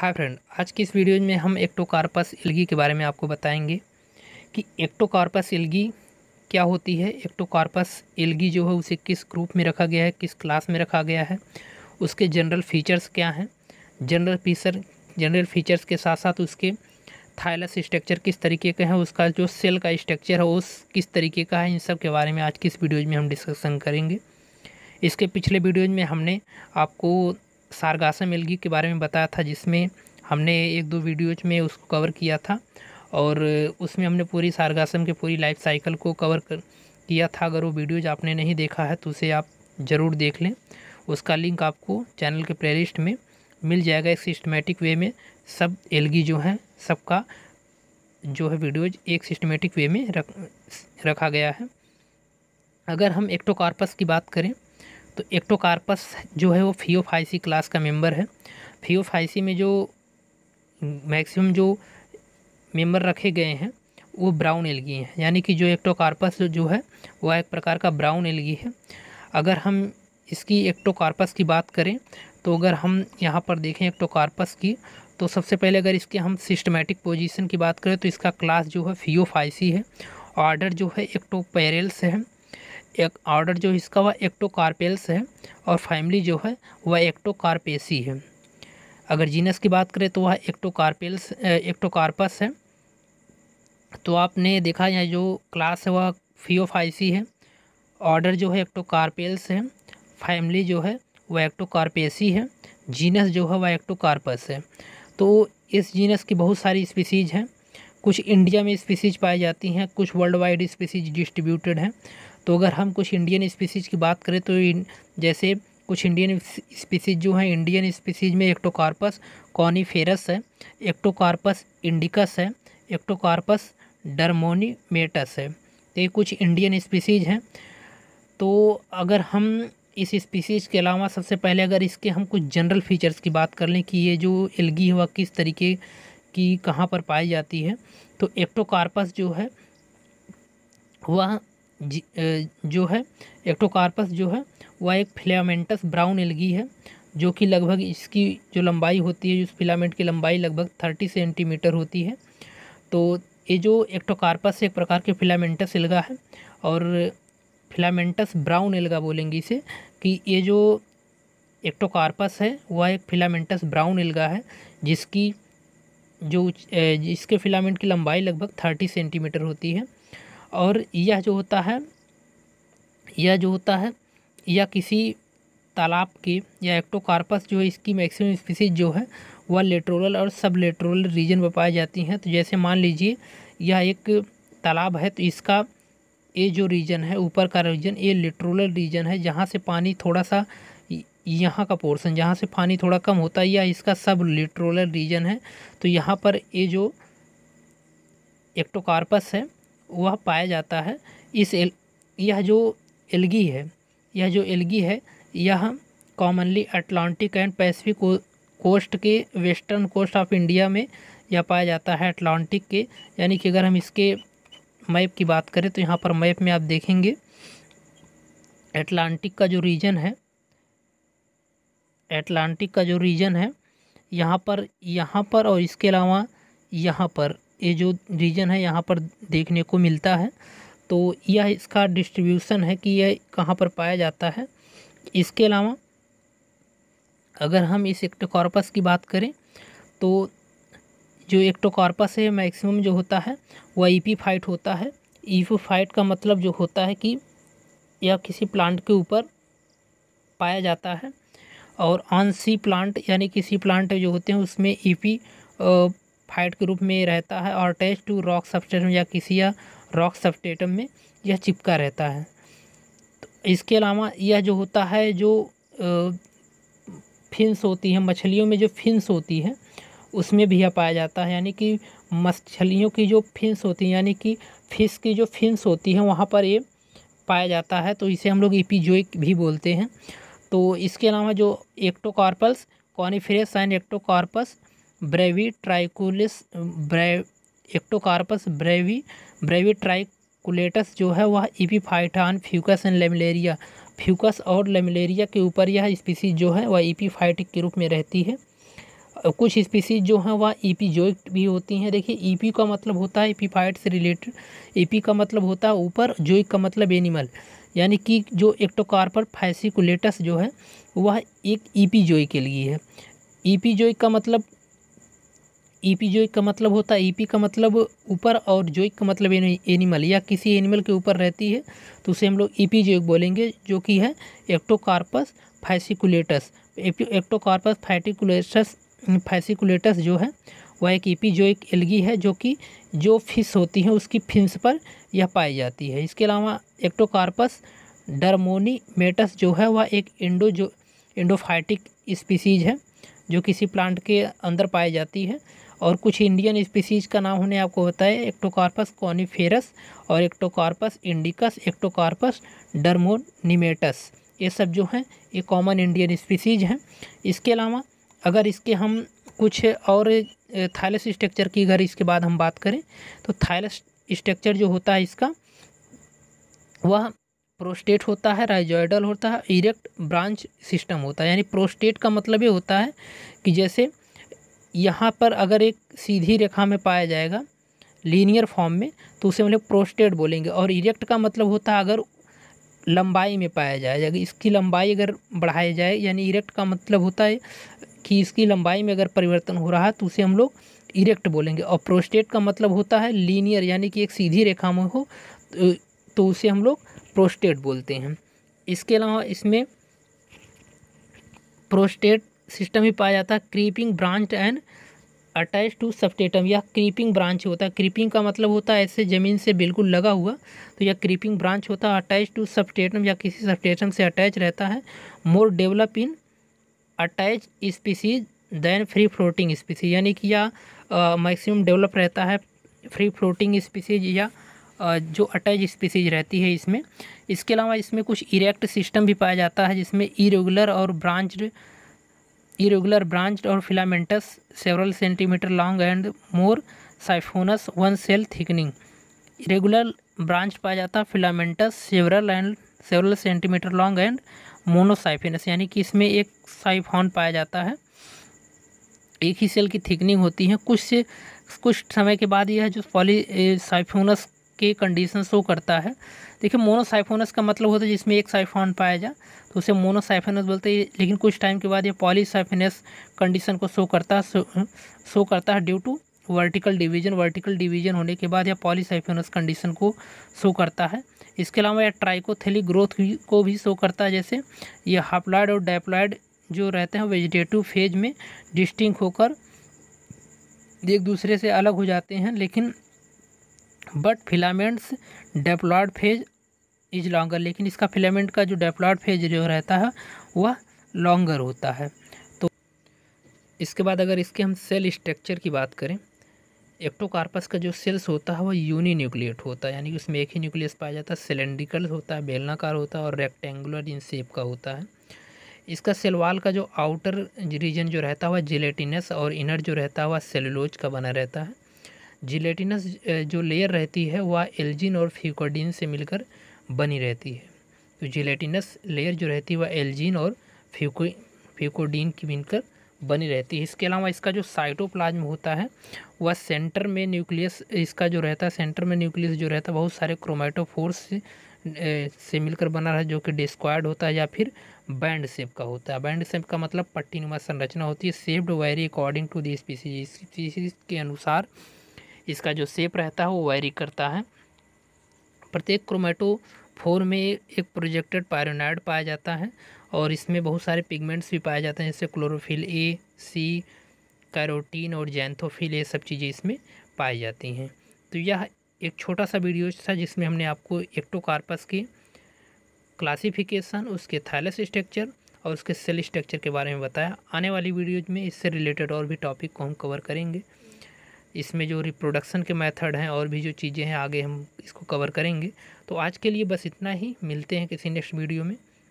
hi friend आज की इस वीडियो में हम एक्टोकार्पस एल्गी के बारे में आपको बताएंगे कि एक्टोकार्पस एल्गी क्या होती है एक्टोकार्पस एल्गी जो है उसे किस ग्रुप में रखा गया है किस क्लास में रखा गया है उसके जनरल फीचर्स क्या हैं जनरल फीचर जनरल फीचर्स के साथ साथ उसके थाइलस स्ट्रक्चर किस तरीके का है उसका जो सेल का स्ट्रक्चर है वो किस तरीके का है इन सब के बारे में आज की इस वीडियोज में हम डिस्कशन करेंगे इसके पिछले वीडियोज में हमने आपको सारगासा मिलगी के बारे में बताया था जिसमें हमने एक दो वीडियोज में उसको कवर किया था और उसमें हमने पूरी सारगासम के पूरी लाइफ साइकिल को कवर कर किया था अगर वो वीडियोज आपने नहीं देखा है तो उसे आप ज़रूर देख लें उसका लिंक आपको चैनल के प्लेलिस्ट में मिल जाएगा एक सिस्टमेटिक वे में सब एलगी जो है सबका जो है वीडियोज एक सिस्टमेटिक वे में रख रखा गया है अगर हम एक्टोकार्पस की बात करें तो एक्टोकार्पस जो है वो फियोफाइसी क्लास का मेंबर है फियोफाइसी में जो मैक्सिमम जो मेंबर रखे गए हैं वो ब्राउन एलगी हैं यानी कि जो एक्टोकार्पस जो है वह एक प्रकार का ब्राउन एलगी है अगर हम इसकी एक्टोकार्पस की बात करें तो अगर हम यहाँ पर देखें एक्टोकार्पस की तो सबसे पहले अगर इसके हम सिस्टमेटिक पोजीशन की बात करें तो इसका क्लास जो है फियोफाइसी है ऑर्डर जो है एक्टोपेरल्स है एक ऑर्डर जो इसका वह एक्टोकार्पेल्स है और फैमिली जो है वह एक्टोकार्पेसी है अगर जीनस की बात करें तो वह एक्टोकार्पेल्स एक्टोकार्पस है तो आपने देखा यहाँ जो क्लास है वह फियोफाइसी है ऑर्डर जो है एक्टोकार्पेल्स है फैमिली जो है वह एक्टोकार्पेसी है जीनस जो है वह एक्टोकार्पस है तो इस जीनस की बहुत सारी स्पीसीज़ हैं कुछ इंडिया में स्पीसीज पाई जाती हैं कुछ वर्ल्ड वाइड स्पीसीज डिस्ट्रीब्यूटेड हैं तो अगर हम कुछ इंडियन स्पीसीज की बात करें तो जैसे कुछ इंडियन स्पीसीज जो हैं इंडियन स्पीसीज में एक्टोकार्पस कॉनीफेरस है एक्टोकार्पस इंडिकस है एक्टोकार्पस डरमोनीमेटस है तो ये कुछ इंडियन स्पीसीज हैं तो अगर हम इस स्पीसीज के अलावा सबसे पहले अगर इसके हम कुछ जनरल फीचर्स की बात कर लें कि ये जो एलगी है वह किस तरीके की कहाँ पर पाई जाती है तो एक्टोकार्पस जो है वह जो है एक्टोकार्पस जो है वह एक फिलामेंटस ब्राउन एलगी है जो कि लगभग इसकी जो लंबाई होती है उस फिलामेंट की लंबाई लगभग थर्टी सेंटीमीटर होती है तो ये जो एक्टोकार्पस एक प्रकार के फिलामेंटस एल्गा है और फिलामेंटस ब्राउन एल्गा बोलेंगे इसे कि ये जो एक्टोकार्पस है वह एक फिलामेंटस ब्राउन एलगा है जिसकी जो जिसके फिलामेंट की लंबाई लगभग थर्टी सेंटीमीटर होती है और यह जो होता है यह जो होता है यह किसी तालाब की या एक्टोकार्पस जो है इसकी मैक्सिमम स्पीसीज जो है वह लेटरल और सब लेटरल रीजन में पाई जाती हैं तो जैसे मान लीजिए यह एक तालाब है तो इसका ये जो रीजन है ऊपर का रीजन ये लेटरल रीजन है जहाँ से पानी थोड़ा सा यहाँ का पोर्सन जहाँ से पानी थोड़ा कम होता है या इसका सब लेटरल रीजन है तो यहाँ पर ये जो एक्टोकार्पस है वह पाया जाता है इस एल यह जो एलगी है यह जो एलगी है यह commonly Atlantic and Pacific coast के वेस्टर्न कोस्ट ऑफ इंडिया में यह पाया जाता है अटलांटिक के यानी कि अगर हम इसके मैप की बात करें तो यहाँ पर मैप में आप देखेंगे एटलांटिक का जो रीजन है एटलांटिक का जो रीजन है यहाँ पर यहाँ पर और इसके अलावा यहाँ पर ये जो रीजन है यहाँ पर देखने को मिलता है तो यह इसका डिस्ट्रीब्यूशन है कि यह कहाँ पर पाया जाता है इसके अलावा अगर हम इस एक्टोकॉर्पस की बात करें तो जो एक्टोकॉर्पस है मैक्सिमम जो होता है वह ईपी फाइट होता है ईपी फाइट का मतलब जो होता है कि यह किसी प्लांट के ऊपर पाया जाता है और ऑन सी प्लांट यानी किसी प्लांट जो होते हैं उसमें ईपी फाइट के रूप में रहता है और अटैच टू रॉक सबस्टेटम या किसी या रॉक सबस्टेटम में यह चिपका रहता है तो इसके अलावा यह जो होता है जो फिंस होती है मछलियों में जो फिंस होती है उसमें भी यह पाया जाता है यानी कि मछलियों की जो फिंस होती है यानी कि फिश की जो फिंस होती है वहाँ पर ये पाया जाता है तो इसे हम लोग इपीजोइक भी बोलते हैं तो इसके अलावा जो Ectocarpales coniferus and Ectocarpus brevi ट्राइकुलिस ब्रेव एक्टोकार्पस ब्रेवी ब्रेवी ट्राइकुलेटस जो है वह epiphyte on Fucus and Laminaria Fucus और लेमलेरिया के ऊपर यह स्पीसीज जो है वह ईपीफाइटिक के रूप में रहती है कुछ स्पीसीज जो हैं वह जोइ भी होती हैं देखिए ईपी का मतलब होता है ईपीफाइट से रिलेटेड ईपी का मतलब होता है ऊपर जोइक का मतलब एनिमल यानी कि जो एक्टोकार्पर फैसिकुलेटस जो है वह एक ईपीजोई के लिए है ईपीजोइक का मतलब ईपी e जोइक का मतलब होता है ईपी e का मतलब ऊपर और जोइक का मतलब एनिमल या किसी एनिमल के ऊपर रहती है तो उसे हम लोग ईपी e जोइक बोलेंगे जो कि है एक्टोकार्पस फैसिकुलेटस एक्टोकार्पस फैटिकुलेटस फैसिकुलेटस जो है वह एक ईपी जो एक एलगी है जो कि जो फिश होती है उसकी फिंस पर यह पाई जाती है इसके अलावा एक्टोकार्पस डरमोनी मेटस जो है वह एक इंडो जो इंडोफाइटिक स्पीसीज है जो किसी प्लांट के अंदर पाई जाती है और कुछ इंडियन स्पीसीज़ का नाम हमने आपको बताया एक्टोकार्पस कॉनिफेरस और एक्टोकार्पस इंडिकस एक्टोकार्पस डरमोनिमेटस ये सब जो हैं ये कॉमन इंडियन स्पीसीज़ हैं इसके अलावा अगर इसके हम कुछ और थाइलस स्ट्रक्चर की अगर इसके बाद हम बात करें तो थाइलस स्ट्रक्चर जो होता है इसका वह प्रोस्टेट होता है राइजॉइडल होता है इरेक्ट ब्रांच सिस्टम होता है यानी प्रोस्टेट का मतलब ये होता है कि जैसे यहाँ पर अगर एक सीधी रेखा में पाया जाएगा लीनियर फॉर्म में तो उसे हम लोग प्रोस्टेट बोलेंगे और इरेक्ट का मतलब होता है अगर लंबाई में पाया जाए अगर इसकी लंबाई अगर बढ़ाई जाए यानी इरेक्ट का मतलब होता है कि इसकी लंबाई में अगर परिवर्तन हो रहा है तो उसे हम लोग इरेक्ट बोलेंगे और प्रोस्टेट का मतलब होता है लीनियर यानी कि एक सीधी रेखा में हो तो, तो उसे हम लोग प्रोस्टेट बोलते हैं इसके अलावा इसमें प्रोस्टेट सिस्टम में पाया जाता है creeping branch and attach to substratum यह क्रीपिंग ब्रांच होता है क्रीपिंग का मतलब होता है ऐसे ज़मीन से बिल्कुल लगा हुआ तो यह क्रीपिंग ब्रांच होता है अटैच टू सबस्टेटम या किसी सबस्टेटम से अटैच रहता है more develop in attach species than free floating species यानी कि यह मैक्सिमम डेवलप रहता है फ्री फ्लोटिंग स्पीसीज या जो अटैच स्पीसीज रहती है इसमें इसके अलावा इसमें कुछ इरेक्ट सिस्टम भी पाया जाता है जिसमें इरेगुलर और branch irregular branched or filamentous several centimeter long and more siphonous one cell thickening irregular branch पाया जाता filamentous several and several centimetre long and monosiphonous यानी कि इसमें एक साइफॉन पाया जाता है एक ही सेल की थिकनिंग होती है कुछ से कुछ समय के बाद यह जो पॉली साइफोनस के कंडीशन शो करता है देखिए मोनोसाइफोनस का मतलब होता है जिसमें एक साइफोन पाया जाए तो उसे मोनोसाइफेनस बोलते हैं लेकिन कुछ टाइम के बाद ये पॉलीसाइफेनस कंडीशन को शो करता है शो, करता है due to vertical division vertical division होने के बाद यह पॉलीसाइफेनस कंडीशन को शो करता है इसके अलावा यह ट्राइकोथेलिक ग्रोथ को भी शो करता है जैसे यह हाफलाइड और डाइप्लाइड जो रहते हैं वेजिटेटिव फेज में डिस्टिंक होकर एक दूसरे से अलग हो जाते हैं लेकिन but filaments diploid phase is longer लेकिन इसका फिलामेंट का जो डेप्लॉयड फेज जो रहता है वह लॉन्गर होता है तो इसके बाद अगर इसके हम सेल स्ट्रक्चर की बात करें एक्टोकार्पस का जो सेल्स होता है वह यूनी न्यूक्लियट होता है यानी कि उसमें एक ही न्यूक्लियस पाया जाता है सिलेंड्रिकल होता है बेलनाकार होता है और रेक्टेंगुलर इन शेप का होता है इसका सेलवाल का जो आउटर रीजन जो रहता हुआ जिलेटिनस और इनर जो रहता हुआ सेलुलोज का बना रहता है जिलेटिनस जो लेयर रहती है वह एल्जिन और फ्यूकोडीन से मिलकर बनी रहती है तो जिलेटिनस लेयर जो रहती है वह एल्जिन और फ्यूको फ्यूकोडीन की मिलकर बनी रहती है इसके अलावा इसका जो साइटोप्लाज्म होता है वह सेंटर में न्यूक्लियस इसका जो रहता है सेंटर में न्यूक्लियस जो रहता है बहुत सारे क्रोमेटोफोर्स से, से मिलकर बना रहा है जो कि डिस्क्वायर्ड होता है या फिर बैंड शेप का होता है बैंड शेप का मतलब पट्टीनुमा संरचना होती है saved very according to the species species के अनुसार इसका जो सेप रहता है वो वायरी करता है प्रत्येक क्रोमेटो फोर में एक प्रोजेक्टेड पायरोनाइड पाया जाता है और इसमें बहुत सारे पिगमेंट्स भी पाए जाते हैं जैसे क्लोरोफिल ए सी कैरोटीन और जैंथोफिल ये सब चीज़ें इसमें पाई जाती हैं तो यह एक छोटा सा वीडियो था जिसमें हमने आपको एक्टोकार्पस की क्लासिफिकेशन उसके थैलस स्ट्रक्चर और उसके सेल स्ट्रक्चर के बारे में बताया आने वाली वीडियोज में इससे रिलेटेड और भी टॉपिक को हम कवर करेंगे इसमें जो रिप्रोडक्शन के मेथड हैं और भी जो चीज़ें हैं आगे हम इसको कवर करेंगे तो आज के लिए बस इतना ही मिलते हैं किसी नेक्स्ट वीडियो में